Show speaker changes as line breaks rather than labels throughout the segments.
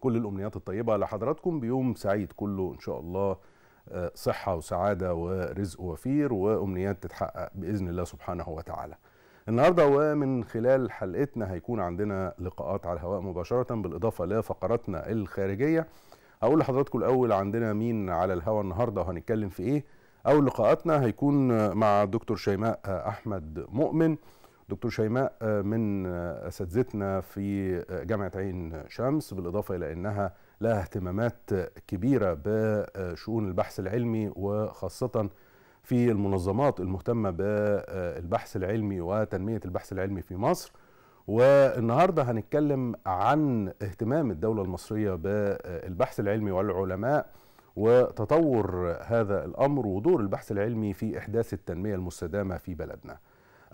كل الأمنيات الطيبة لحضراتكم بيوم سعيد كله إن شاء الله آه، صحة وسعادة ورزق وفير وأمنيات تتحقق بإذن الله سبحانه وتعالى النهاردة ومن خلال حلقتنا هيكون عندنا لقاءات على الهواء مباشرة بالإضافة لفقراتنا الخارجية هقول لحضراتكم الأول عندنا مين على الهواء النهاردة وهنتكلم في إيه أول لقاءاتنا هيكون مع الدكتور شيماء أحمد مؤمن دكتور شيماء آه، من آه، اساتذتنا في آه، جامعه عين شمس بالاضافه الى انها لها اهتمامات كبيره بشؤون البحث العلمي وخاصه في المنظمات المهتمه بالبحث العلمي وتنميه البحث العلمي في مصر والنهارده هنتكلم عن اهتمام الدوله المصريه بالبحث العلمي والعلماء وتطور هذا الامر ودور البحث العلمي في احداث التنميه المستدامه في بلدنا.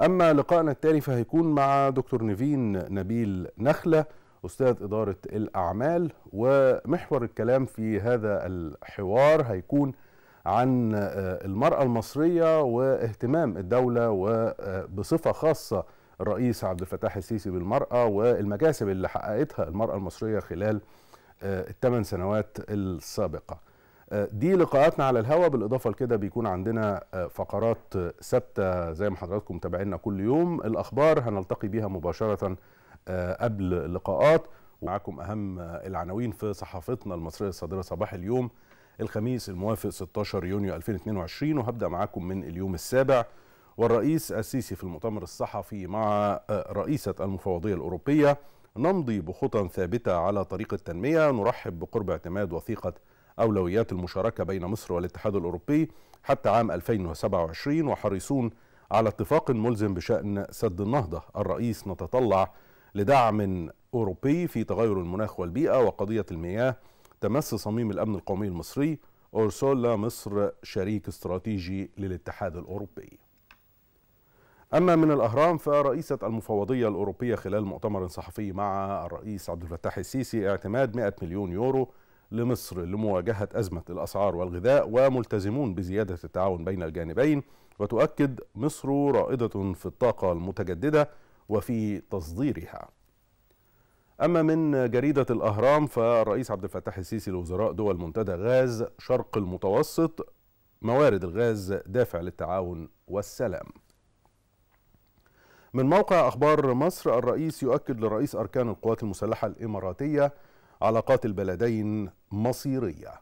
أما لقائنا التالي فهيكون مع دكتور نيفين نبيل نخلة أستاذ إدارة الأعمال ومحور الكلام في هذا الحوار هيكون عن آه، المرأة المصرية واهتمام الدولة وبصفة خاصة الرئيس عبد الفتاح السيسي بالمرأة والمكاسب اللي حققتها المرأة المصرية خلال آه، الثمان سنوات السابقة دي لقاءاتنا على الهوا بالاضافه لكده بيكون عندنا آه، فقرات آه، ثابته زي ما حضراتكم متابعينا كل يوم الاخبار هنلتقي بيها مباشره آه، قبل اللقاءات ومعاكم اهم العناوين في صحافتنا المصريه الصادره صباح اليوم الخميس الموافق 16 يونيو 2022 وهبدا معاكم من اليوم السابع والرئيس السيسي في المؤتمر الصحفي مع رئيسه المفوضيه الاوروبيه نمضي بخطى ثابته على طريق التنميه نرحب بقرب اعتماد وثيقه أولويات المشاركة بين مصر والاتحاد الأوروبي حتى عام 2027 وحريصون على اتفاق ملزم بشأن سد النهضة الرئيس نتطلع لدعم أوروبي في تغير المناخ والبيئة وقضية المياه تمس صميم الأمن القومي المصري أورسولا مصر شريك استراتيجي للاتحاد الأوروبي أما من الأهرام فرئيسة المفوضية الأوروبية خلال مؤتمر صحفي مع الرئيس عبد الفتاح السيسي اعتماد 100 مليون يورو لمصر لمواجهة أزمة الأسعار والغذاء وملتزمون بزيادة التعاون بين الجانبين وتؤكد مصر رائدة في الطاقة المتجددة وفي تصديرها أما من جريدة الأهرام فالرئيس عبد الفتاح السيسي لوزراء دول منتدى غاز شرق المتوسط موارد الغاز دافع للتعاون والسلام من موقع أخبار مصر الرئيس يؤكد لرئيس أركان القوات المسلحة الإماراتية علاقات البلدين مصيرية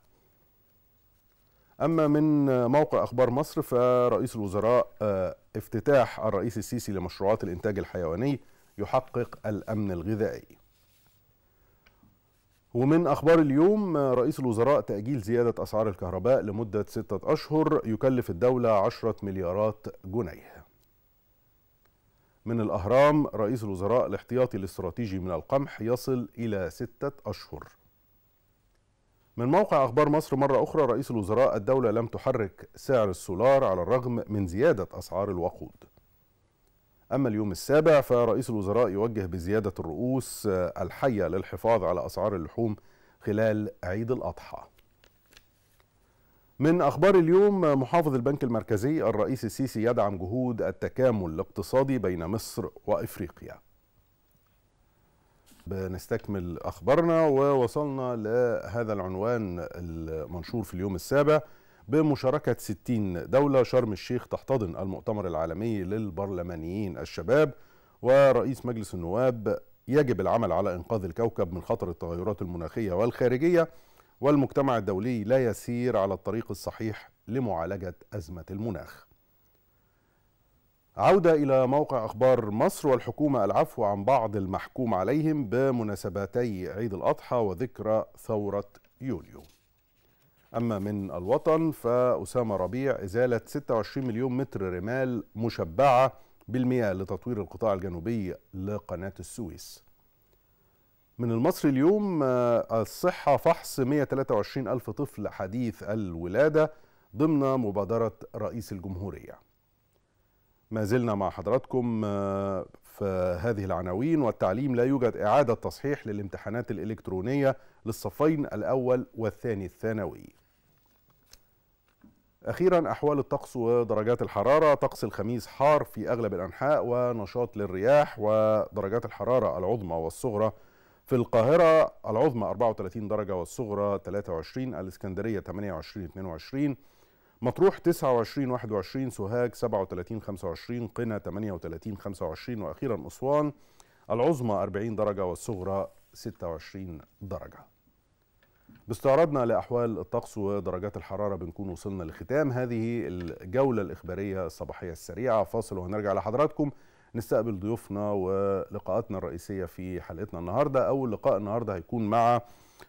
أما من موقع أخبار مصر فرئيس الوزراء آه، افتتاح الرئيس السيسي لمشروعات الإنتاج الحيواني يحقق الأمن الغذائي ومن أخبار اليوم آه، رئيس الوزراء تأجيل زيادة أسعار الكهرباء لمدة ستة أشهر يكلف الدولة عشرة مليارات جنيه من الأهرام رئيس الوزراء الاحتياطي الاستراتيجي من القمح يصل إلى ستة أشهر من موقع أخبار مصر مرة أخرى رئيس الوزراء الدولة لم تحرك سعر السولار على الرغم من زيادة أسعار الوقود أما اليوم السابع فرئيس الوزراء يوجه بزيادة الرؤوس الحية للحفاظ على أسعار اللحوم خلال عيد الأضحى من أخبار اليوم محافظ البنك المركزي الرئيس السيسي يدعم جهود التكامل الاقتصادي بين مصر وإفريقيا بنستكمل أخبارنا ووصلنا لهذا العنوان المنشور في اليوم السابع بمشاركة 60 دولة شرم الشيخ تحتضن المؤتمر العالمي للبرلمانيين الشباب ورئيس مجلس النواب يجب العمل على إنقاذ الكوكب من خطر التغيرات المناخية والخارجية والمجتمع الدولي لا يسير على الطريق الصحيح لمعالجة أزمة المناخ عودة إلى موقع أخبار مصر والحكومة العفو عن بعض المحكوم عليهم بمناسبتي عيد الأضحى وذكرى ثورة يوليو أما من الوطن فأسامة ربيع إزالة 26 مليون متر رمال مشبعة بالمياه لتطوير القطاع الجنوبي لقناة السويس من المصري اليوم آه، الصحة فحص 123 ألف طفل حديث الولادة ضمن مبادرة رئيس الجمهورية ما زلنا مع حضراتكم آه، في هذه العناوين والتعليم لا يوجد إعادة تصحيح للامتحانات الإلكترونية للصفين الأول والثاني الثانوي أخيرا أحوال الطقس ودرجات الحرارة طقس الخميس حار في أغلب الأنحاء ونشاط للرياح ودرجات الحرارة العظمى والصغرى في القاهرة العظمى 34 درجة والصغرى 23 الإسكندرية 28 22 مطروح 29 21 سوهاج 37 25 قنا 38 25 وأخيرا أسوان العظمى 40 درجة والصغرى 26 درجة باستعراضنا لأحوال الطقس ودرجات الحرارة بنكون وصلنا لختام هذه الجولة الإخبارية الصباحية السريعة فاصل وهنرجع لحضراتكم نستقبل ضيوفنا ولقاءاتنا الرئيسية في حلقتنا النهاردة أول لقاء النهاردة هيكون مع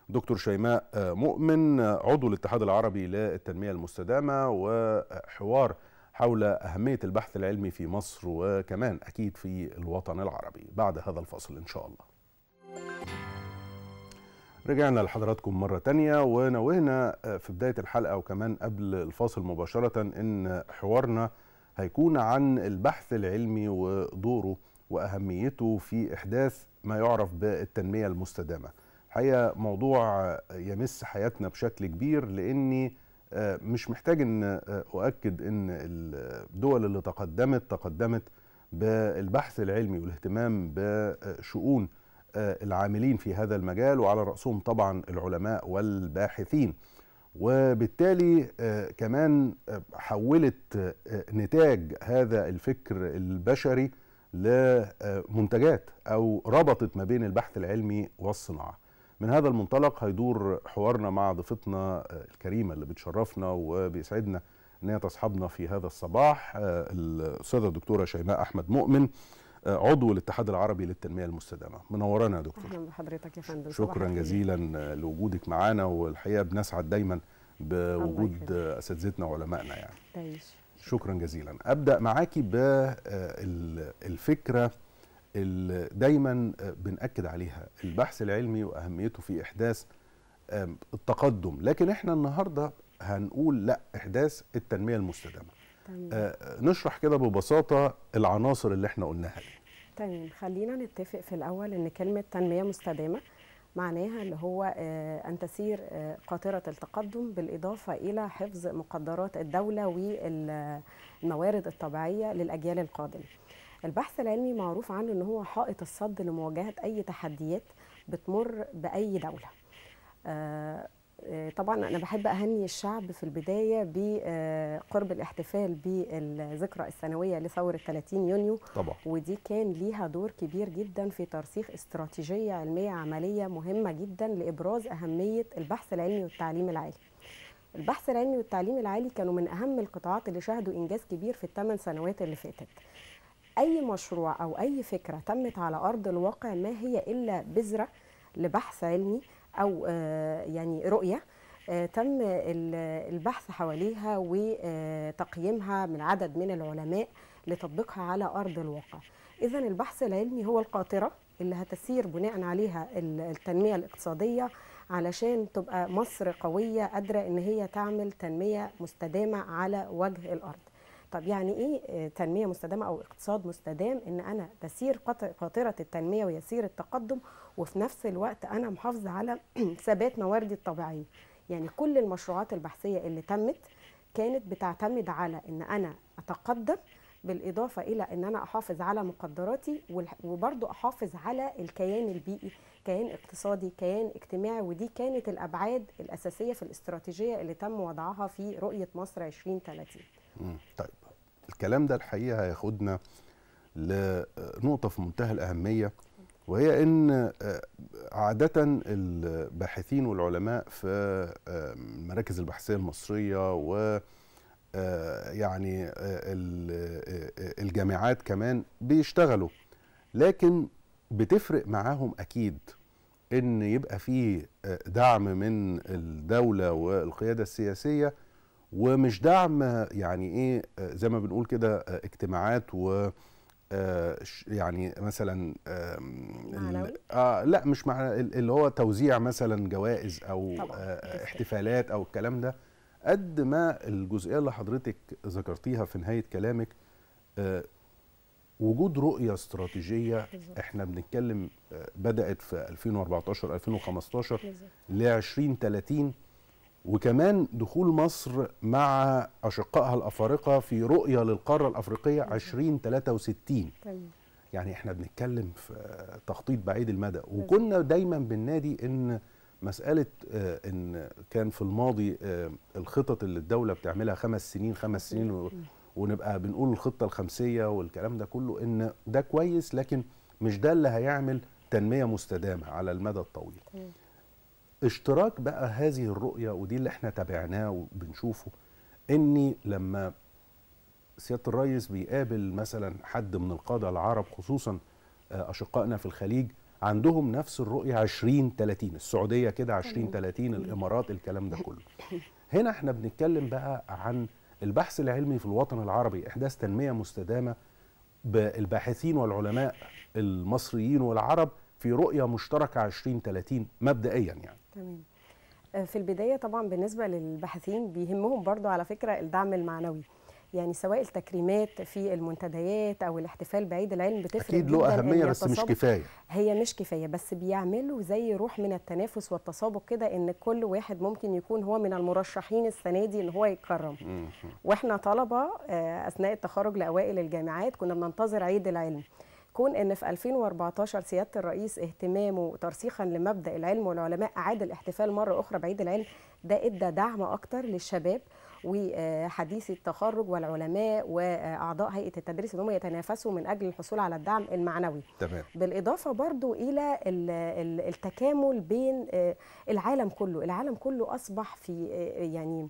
دكتور شيماء آه، مؤمن آه، عضو الاتحاد العربي للتنمية المستدامة وحوار حول أهمية البحث العلمي في مصر وكمان أكيد في الوطن العربي بعد هذا الفصل إن شاء الله رجعنا لحضراتكم مرة تانية ونوهنا آه، في بداية الحلقة وكمان قبل الفاصل مباشرة إن حوارنا هيكون عن البحث العلمي ودوره واهميته في احداث ما يعرف بالتنميه المستدامه. الحقيقه موضوع يمس حياتنا بشكل كبير لاني آه، مش محتاج ان آه، اؤكد ان الدول اللي تقدمت تقدمت بالبحث العلمي والاهتمام بشؤون آه، العاملين في هذا المجال وعلى راسهم طبعا العلماء والباحثين. وبالتالي آه، كمان آه، حولت آه، نتاج هذا الفكر البشري لمنتجات او ربطت ما بين البحث العلمي والصناعه من هذا المنطلق هيدور حوارنا مع ضيفتنا الكريمه اللي بتشرفنا وبيسعدنا ان هي تصحبنا في هذا الصباح الاستاذه الدكتوره شيماء احمد مؤمن آه، عضو الاتحاد العربي للتنميه المستدامه منورنا يا دكتور
اهلا بحضرتك يا فندم شكرا جزيلا
لوجودك معانا والحقيقه بنسعد دايما بوجود اساتذتنا وعلمائنا يعني دايش. شكرا جزيلا ابدا معاكي بالفكره آه، اللي دايما آه، بنأكد عليها البحث العلمي واهميته في احداث التقدم لكن احنا النهارده هنقول لا احداث التنميه المستدامه آه نشرح كده ببساطه العناصر اللي احنا قلناها دي
تمام خلينا نتفق في الاول ان كلمه تنميه مستدامه معناها اللي هو آه، أن تسير آه، قاطرة التقدم بالإضافة إلى حفظ مقدرات الدولة والموارد الطبيعية للأجيال القادمة البحث العلمي معروف عنه أنه هو حائط الصد لمواجهة أي تحديات بتمر بأي دولة آه، طبعا انا بحب اهني الشعب في البدايه بقرب آه، الاحتفال بالذكرى السنويه لثوره 30 يونيو طبعا ودي كان ليها دور كبير جدا في ترسيخ استراتيجيه علميه عمليه مهمه جدا لابراز اهميه البحث العلمي والتعليم العالي البحث العلمي والتعليم العالي كانوا من اهم القطاعات اللي شهدوا انجاز كبير في الثمان سنوات اللي فاتت اي مشروع او اي فكره تمت على ارض الواقع ما هي الا بذره لبحث علمي او آه، يعني رؤيه آه، تم البحث حواليها وتقييمها آه، من عدد من العلماء لتطبيقها على ارض الواقع اذا البحث العلمي هو القاطره اللي هتسير بناء عليها التنميه الاقتصاديه علشان تبقى مصر قويه قادره ان هي تعمل تنميه مستدامه على وجه الارض طب يعني ايه آه، تنميه مستدامه او اقتصاد مستدام ان انا بسير قاطره التنميه ويسير التقدم وفي نفس الوقت انا محافظه على ثبات مواردي الطبيعيه يعني كل المشروعات البحثيه اللي تمت كانت بتعتمد على ان انا اتقدم بالاضافه الى ان انا احافظ على مقدراتي وبرضو احافظ على الكيان البيئي كيان اقتصادي كيان اجتماعي ودي كانت الابعاد الاساسيه في الاستراتيجيه اللي تم وضعها في رؤيه مصر 2030
طيب الكلام ده الحقيقه هياخدنا لنقطه في منتهى الاهميه وهي ان آه، عاده الباحثين والعلماء في آه، المراكز البحثيه المصريه و آه، يعني الجامعات كمان بيشتغلوا لكن بتفرق معاهم اكيد ان يبقى فيه دعم من الدوله والقياده السياسيه ومش دعم يعني ايه آه، زي ما بنقول كده آه، اجتماعات و آه، يعني مثلا آه لا مش مع اللي هو توزيع مثلا جوائز او طبعا. آه احتفالات او الكلام ده قد ما الجزئيه اللي حضرتك ذكرتيها في نهايه كلامك آه وجود رؤيه استراتيجيه احنا بنتكلم بدات في 2014 2015 ل 20 30 وكمان دخول مصر مع أشقائها الأفارقة في رؤية للقارة الأفريقية 2063 طيب. طيب. يعني احنا بنتكلم في تخطيط بعيد المدى طيب. وكنا دايما بالنادي ان مسألة آه، ان كان في الماضي آه، الخطط اللي الدولة بتعملها خمس سنين خمس سنين ونبقى بنقول الخطة الخمسية والكلام ده كله ان ده كويس لكن مش ده اللي هيعمل تنمية مستدامة على المدى الطويل طيب. اشتراك بقى هذه الرؤيه ودي اللي احنا تابعناه وبنشوفه اني لما سياده الرئيس بيقابل مثلا حد من القاده العرب خصوصا آه، اشقائنا في الخليج عندهم نفس الرؤيه 20 30 السعوديه كده 20 30 الامارات الكلام ده كله هنا احنا بنتكلم بقى عن البحث العلمي في الوطن العربي احداث تنميه مستدامه بالباحثين والعلماء المصريين والعرب في رؤيه مشتركه 20 30 مبدئيا يعني
تمام آه، في البدايه طبعا بالنسبه للباحثين بيهمهم برضو على فكره الدعم المعنوي يعني سواء التكريمات في المنتديات او الاحتفال بعيد العلم بتفرق اكيد له اهميه بس مش كفايه هي مش كفايه بس بيعملوا زي روح من التنافس والتسابق كده ان كل واحد ممكن يكون هو من المرشحين السنه دي ان هو يتكرم واحنا طلبه آه، اثناء التخرج لاوائل الجامعات كنا بننتظر عيد العلم كون ان في 2014 سياده الرئيس اهتمامه ترسيخا لمبدا العلم والعلماء اعاد الاحتفال مره اخرى بعيد العلم ده ادى دعم اكتر للشباب وحديثي التخرج والعلماء واعضاء هيئه التدريس ان هم يتنافسوا من اجل الحصول على الدعم المعنوي تمام. بالاضافه برضو الى التكامل بين آه، العالم كله العالم كله اصبح في آه، يعني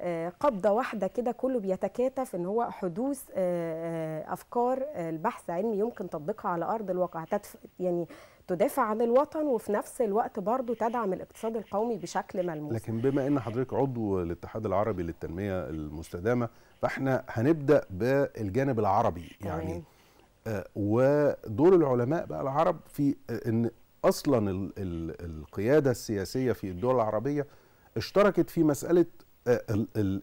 آه، قبضه واحده كده كله بيتكاتف ان هو حدوث آه، آه، افكار البحث العلمي يمكن تطبيقها على ارض الواقع تدف يعني تدافع عن الوطن وفي نفس الوقت برضه تدعم الاقتصاد القومي بشكل ملموس
لكن بما ان حضرتك عضو الاتحاد العربي للتنميه المستدامه فاحنا هنبدا بالجانب العربي يعني ودور العلماء بقى العرب في ان اصلا ال ال القياده السياسيه في الدول العربيه اشتركت في مساله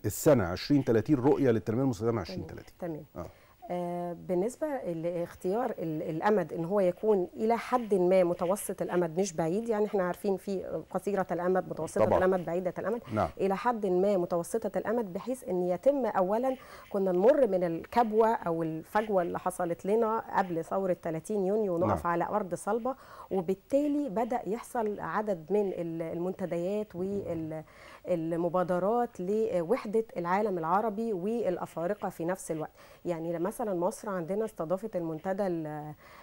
السنه 2030 رؤيه للتنميه المستدامه 2030 تمام آه.
آه بالنسبه لاختيار الامد ان هو يكون الى حد ما متوسط الامد مش بعيد يعني احنا عارفين في قصيره الامد متوسطه طبعا. الامد بعيده الامد نعم. الى حد ما متوسطه الامد بحيث ان يتم اولا كنا نمر من الكبوه او الفجوه اللي حصلت لنا قبل ثوره 30 يونيو ونقف نعم. على ارض صلبه وبالتالي بدا يحصل عدد من المنتديات نعم. وال المبادرات لوحدة العالم العربي والأفارقة في نفس الوقت يعني مثلا مصر عندنا استضافت المنتدى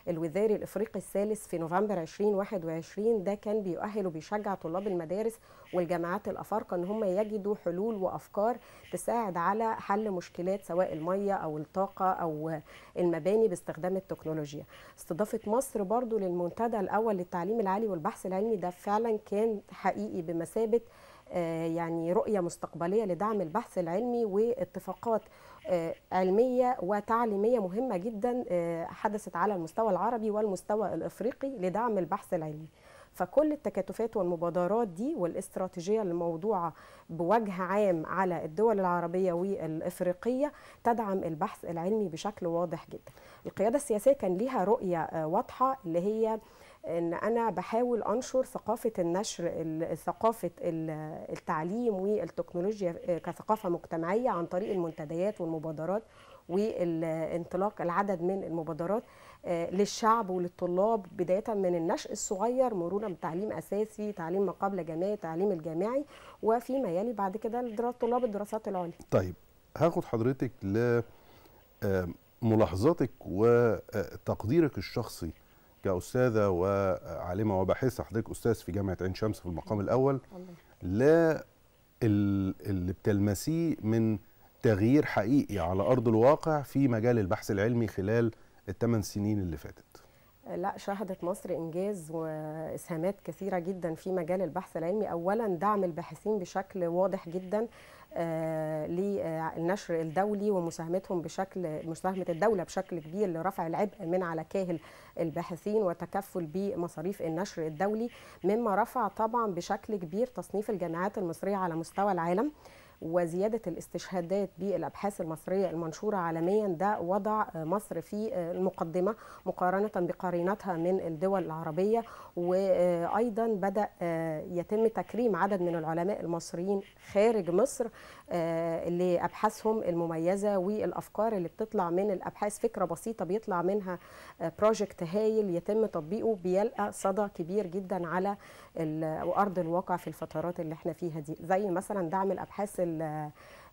الوزاري الإفريقي الثالث في نوفمبر 2021 ده كان بيؤهل وبيشجع طلاب المدارس والجامعات الأفارقة أن هم يجدوا حلول وأفكار تساعد على حل مشكلات سواء المية أو الطاقة أو المباني باستخدام التكنولوجيا استضافة مصر برضو للمنتدى الأول للتعليم العالي والبحث العلمي ده فعلا كان حقيقي بمثابة آه، يعني رؤية مستقبلية لدعم البحث العلمي واتفاقات آه، علمية وتعليمية مهمة جدا آه، حدثت على المستوى العربي والمستوى الإفريقي لدعم البحث العلمي فكل التكاتفات والمبادرات دي والاستراتيجية الموضوعة بوجه عام على الدول العربية والإفريقية تدعم البحث العلمي بشكل واضح جدا القيادة السياسية كان لها رؤية واضحة اللي هي ان انا بحاول انشر ثقافه النشر ثقافه التعليم والتكنولوجيا كثقافه مجتمعيه عن طريق المنتديات والمبادرات والانطلاق العدد من المبادرات آه، للشعب وللطلاب بدايه من النشء الصغير مرورا بتعليم اساسي، تعليم ما قبل جامعي، تعليم الجامعي وفيما يلي بعد كده طلاب الدراسات العليا.
طيب هاخد حضرتك ل آه، ملاحظاتك وتقديرك آه، الشخصي كأستاذة وعالمة وباحثة حضرتك أستاذ في جامعة عين شمس في المقام الأول لا اللي بتلمسيه من تغيير حقيقي على أرض الواقع في مجال البحث العلمي خلال الثمان سنين اللي فاتت
لا شهدت مصر انجاز واسهامات كثيره جدا في مجال البحث العلمي اولا دعم الباحثين بشكل واضح جدا آه، للنشر الدولي ومساهمتهم بشكل مساهمه الدوله بشكل كبير لرفع العبء من على كاهل الباحثين وتكفل بمصاريف النشر الدولي مما رفع طبعا بشكل كبير تصنيف الجامعات المصريه على مستوى العالم وزيادة الاستشهادات بالأبحاث المصرية المنشورة عالميا ده وضع مصر في المقدمة مقارنة بقارينتها من الدول العربية وأيضا بدأ آه، يتم تكريم عدد من العلماء المصريين خارج مصر آه، لأبحاثهم المميزة والأفكار اللي بتطلع من الأبحاث فكرة بسيطة بيطلع منها بروجكت آه، هايل يتم تطبيقه بيلقى صدى كبير جدا على وارض الواقع في الفترات اللي احنا فيها دي زي مثلا دعم الابحاث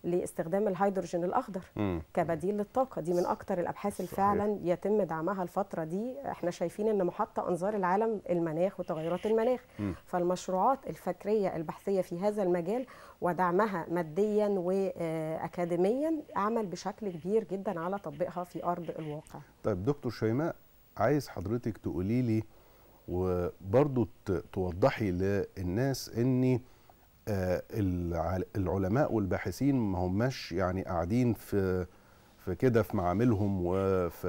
لاستخدام الهيدروجين الاخضر مم. كبديل للطاقه دي من اكتر الابحاث اللي فعلا يتم دعمها الفتره دي احنا شايفين ان محطه انظار العالم المناخ وتغيرات المناخ مم. فالمشروعات الفكريه البحثيه في هذا المجال ودعمها ماديا واكاديميا عمل بشكل كبير جدا على تطبيقها في ارض الواقع
طيب دكتور شيماء عايز حضرتك تقولي لي وبرضو توضحي للناس ان آه، العلماء والباحثين ما هماش يعني قاعدين في في كده في معاملهم وفي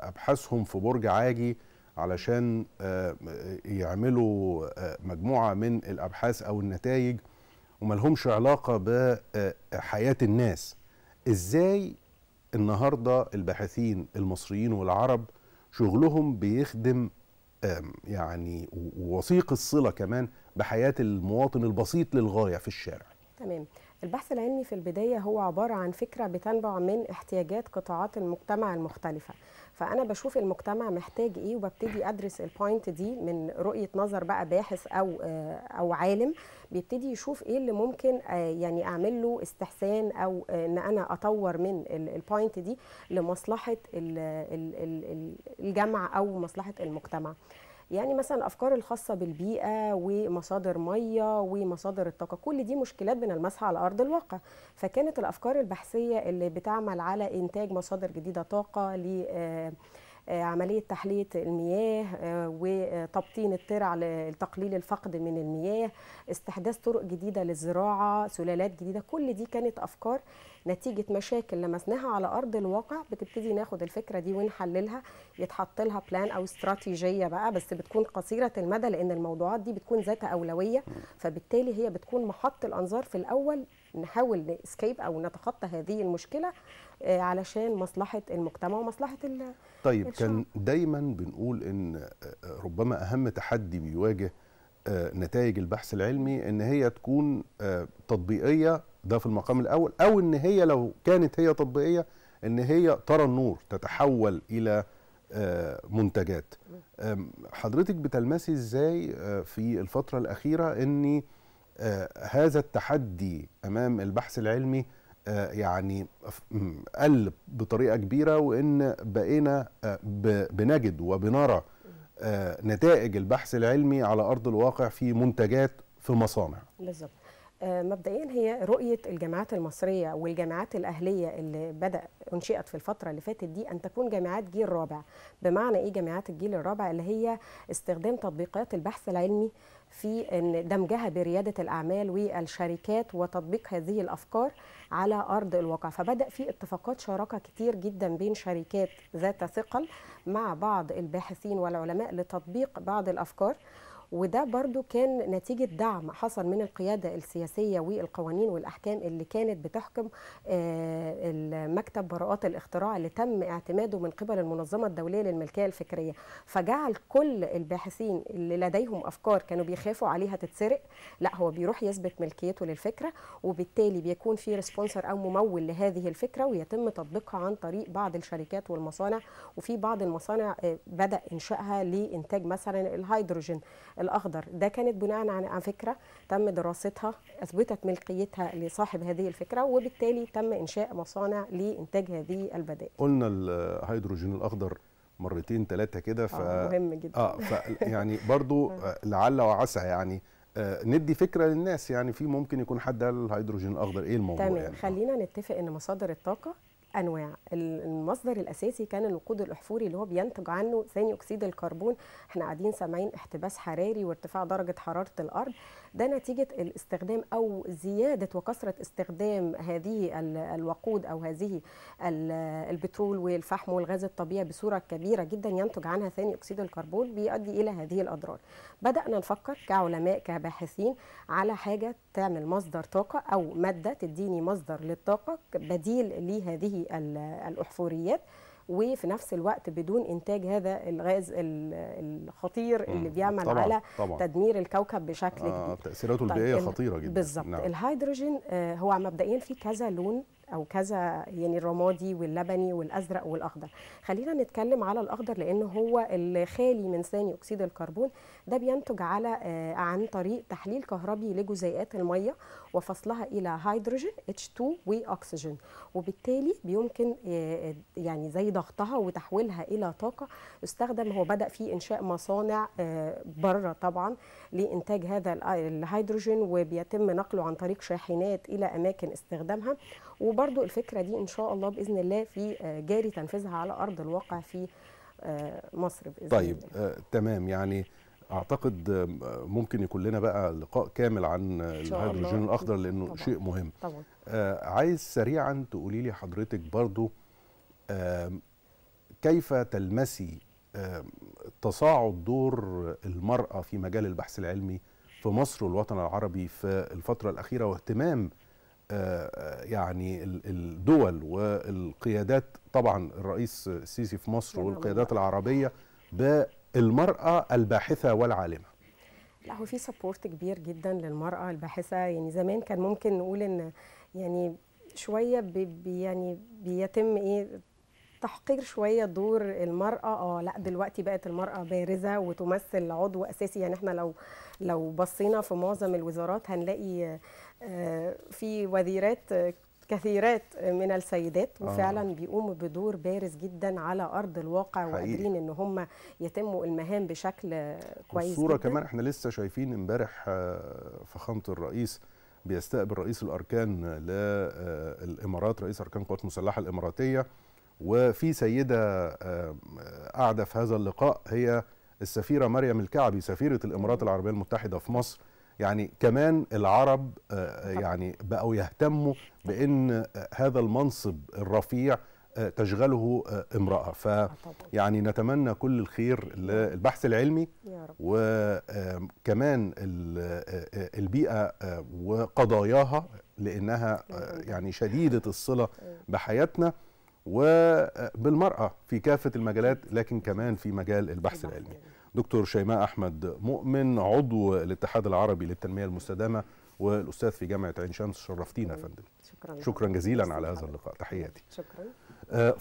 ابحاثهم في برج عاجي علشان آه، يعملوا آه، مجموعه من الابحاث او النتائج وما لهمش علاقه بحياه الناس ازاي النهارده الباحثين المصريين والعرب شغلهم بيخدم يعني ووثيق الصله كمان بحياه المواطن البسيط للغايه في الشارع.
تمام البحث العلمي في البداية هو عبارة عن فكرة بتنبع من احتياجات قطاعات المجتمع المختلفة فأنا بشوف المجتمع محتاج إيه وببتدي أدرس البوينت دي من رؤية نظر بقى باحث أو آه، أو عالم بيبتدي يشوف إيه اللي ممكن آه، يعني أعمل له استحسان أو آه، إن أنا أطور من البوينت دي لمصلحة الجمع أو مصلحة المجتمع. يعني مثلا الافكار الخاصه بالبيئه ومصادر ميه ومصادر الطاقه كل دي مشكلات بنلمسها على ارض الواقع فكانت الافكار البحثيه اللي بتعمل على انتاج مصادر جديده طاقه ل آه، آه، عملية تحلية المياه آه، وتبطين الترع لتقليل الفقد من المياه استحداث طرق جديدة للزراعة سلالات جديدة كل دي كانت أفكار نتيجة مشاكل لمسناها على أرض الواقع بتبتدي ناخد الفكرة دي ونحللها يتحط لها بلان أو استراتيجية بقى بس بتكون قصيرة المدى لأن الموضوعات دي بتكون ذات أولوية فبالتالي هي بتكون محط الأنظار في الأول نحاول نسكيب او نتخطى هذه المشكله آه، علشان مصلحه المجتمع ومصلحه
طيب الشعب. كان دايما بنقول ان آه، آه، ربما اهم تحدي بيواجه نتائج البحث العلمي ان هي تكون تطبيقيه ده في المقام الاول او ان هي لو كانت هي تطبيقيه ان هي ترى النور تتحول الى منتجات حضرتك بتلمسي ازاي في الفتره الاخيره اني آه، هذا التحدي امام البحث العلمي آه، يعني قل بطريقه كبيره وان بقينا آه، بنجد وبنرى نتائج البحث العلمي على ارض الواقع في منتجات في مصانع
بالظبط مبدئيا هي رؤيه الجامعات المصريه والجامعات الاهليه اللي بدا انشئت في الفتره اللي فاتت دي ان تكون جامعات جيل رابع بمعنى ايه جامعات الجيل الرابع اللي هي استخدام تطبيقات البحث العلمي في ان دمجها برياده الاعمال والشركات وتطبيق هذه الافكار على ارض الواقع فبدا في اتفاقات شراكه كتير جدا بين شركات ذات ثقل مع بعض الباحثين والعلماء لتطبيق بعض الافكار وده برضو كان نتيجة دعم حصل من القيادة السياسية والقوانين والأحكام اللي كانت بتحكم آه، المكتب براءات الاختراع اللي تم اعتماده من قبل المنظمة الدولية للملكية الفكرية فجعل كل الباحثين اللي لديهم أفكار كانوا بيخافوا عليها تتسرق لا هو بيروح يثبت ملكيته للفكرة وبالتالي بيكون في ريسبونسر أو ممول لهذه الفكرة ويتم تطبيقها عن طريق بعض الشركات والمصانع وفي بعض المصانع آه، بدأ إنشائها لإنتاج مثلا الهيدروجين الاخضر ده كانت بناء على فكره تم دراستها اثبتت ملكيتها لصاحب هذه الفكره وبالتالي تم انشاء مصانع لانتاج هذه البدائل
قلنا الهيدروجين الاخضر مرتين ثلاثه كده آه، ف آه مهم جدا اه ف يعني برضو آه. آه، لعل وعسى يعني آه ندي فكره للناس يعني في ممكن يكون حد قال الهيدروجين الاخضر ايه الموضوع تمام يعني.
خلينا نتفق ان مصادر الطاقه انواع المصدر الاساسي كان الوقود الاحفوري اللي هو بينتج عنه ثاني اكسيد الكربون احنا قاعدين سامعين احتباس حراري وارتفاع درجه حراره الارض ده نتيجه الاستخدام او زياده وكثره استخدام هذه الوقود او هذه البترول والفحم والغاز الطبيعي بصوره كبيره جدا ينتج عنها ثاني اكسيد الكربون بيؤدي الى هذه الاضرار بدانا نفكر كعلماء كباحثين على حاجه تعمل مصدر طاقه او ماده تديني مصدر للطاقه بديل لهذه الاحفوريات وفي نفس الوقت بدون انتاج هذا الغاز الخطير اللي بيعمل طبعًا على طبعًا تدمير الكوكب بشكل آه
كبير تاثيراته طيب، البيئيه خطيره جدا بالظبط نعم.
الهيدروجين آه، هو مبدئيا فيه كذا لون او كذا يعني الرمادي واللبني والازرق والاخضر خلينا نتكلم على الاخضر لان هو الخالي من ثاني اكسيد الكربون ده بينتج على آه، عن طريق تحليل كهربي لجزيئات الميه وفصلها إلى هيدروجين H2 وأكسجين وبالتالي بيمكن آه، آه، يعني زي ضغطها وتحويلها إلى طاقة استخدم هو بدأ في إنشاء مصانع آه، بره طبعا لإنتاج هذا الهيدروجين وبيتم نقله عن طريق شاحنات إلى أماكن استخدامها وبرضو الفكرة دي إن شاء الله بإذن الله في جاري تنفيذها على أرض الواقع في مصر بإذن طيب
الله. آه، تمام يعني اعتقد ممكن يكون لنا بقى لقاء كامل عن الهيدروجين الاخضر لانه طبعا. شيء مهم طبعا. آه، عايز سريعا تقولي لي حضرتك برضو كيف تلمسي تصاعد دور المراه في مجال البحث العلمي في مصر والوطن العربي في الفتره الاخيره واهتمام آه، آه، يعني الدول والقيادات طبعا الرئيس السيسي في مصر والقيادات العربيه المرأة الباحثة والعالمة
لا هو في سبورت كبير جدا للمرأة الباحثة يعني زمان كان ممكن نقول ان يعني شوية بي يعني بيتم ايه تحقير شويه دور المراه اه لا دلوقتي بقت المراه بارزه وتمثل عضو اساسي يعني احنا لو لو بصينا في معظم الوزارات هنلاقي آه، في وزيرات كثيرات من السيدات آه. وفعلا آه. بيقوموا بدور بارز جدا على ارض الواقع حقيقي. وقادرين ان هم يتموا المهام بشكل كويس الصوره جداً. كمان
احنا لسه شايفين امبارح آه، فخامه الرئيس بيستقبل رئيس الاركان للامارات رئيس اركان القوات المسلحه الاماراتيه وفي سيده آه، قاعده في هذا اللقاء هي السفيره مريم الكعبي سفيره الامارات العربيه المتحده في مصر يعني كمان العرب آه، آه، يعني بقوا يهتموا بان آه، هذا المنصب الرفيع تشغله امرأة ف يعني نتمنى كل الخير للبحث العلمي وكمان البيئة وقضاياها لأنها يعني شديدة الصلة إيه. بحياتنا وبالمرأة في كافة المجالات لكن كمان في مجال البحث العلمي دكتور شيماء أحمد مؤمن عضو الاتحاد العربي للتنمية المستدامة والأستاذ في جامعة عين شمس شرفتينا يا فندم شكرا, شكرا جزيلا على هذا اللقاء تحياتي شكرا آه،